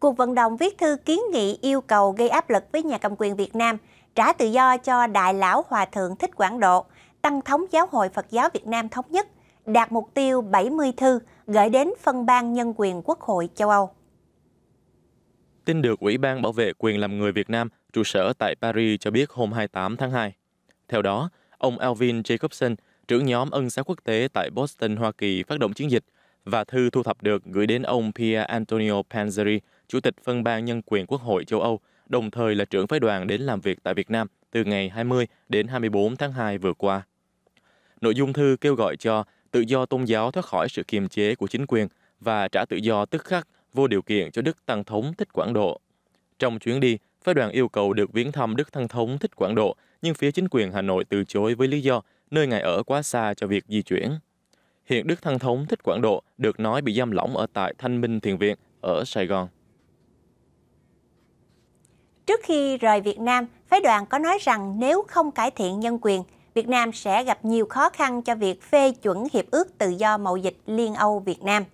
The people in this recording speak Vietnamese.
cuộc vận động viết thư kiến nghị yêu cầu gây áp lực với nhà cầm quyền Việt Nam trả tự do cho Đại Lão Hòa Thượng Thích Quảng Độ, Tăng Thống Giáo hội Phật giáo Việt Nam Thống nhất, đạt mục tiêu 70 thư gửi đến Phân ban Nhân quyền Quốc hội châu Âu. Tin được Ủy ban Bảo vệ quyền làm người Việt Nam trụ sở tại Paris cho biết hôm 28 tháng 2. Theo đó, ông Alvin Jacobson, trưởng nhóm ân xá quốc tế tại Boston, Hoa Kỳ phát động chiến dịch và thư thu thập được gửi đến ông Pierre Antonio Panzeri, Chủ tịch phân ban nhân quyền Quốc hội châu Âu, đồng thời là trưởng phái đoàn đến làm việc tại Việt Nam từ ngày 20 đến 24 tháng 2 vừa qua. Nội dung thư kêu gọi cho tự do tôn giáo thoát khỏi sự kiềm chế của chính quyền và trả tự do tức khắc vô điều kiện cho Đức Tăng Thống Thích Quảng Độ. Trong chuyến đi, phái đoàn yêu cầu được viếng thăm Đức Tăng Thống Thích Quảng Độ, nhưng phía chính quyền Hà Nội từ chối với lý do nơi ngài ở quá xa cho việc di chuyển. Hiện Đức Thăng Thống Thích Quảng Độ được nói bị giam lỏng ở tại Thanh Minh Thiền Viện ở Sài Gòn. Trước khi rời Việt Nam, phái đoàn có nói rằng nếu không cải thiện nhân quyền, Việt Nam sẽ gặp nhiều khó khăn cho việc phê chuẩn Hiệp ước Tự do Mậu dịch Liên Âu Việt Nam.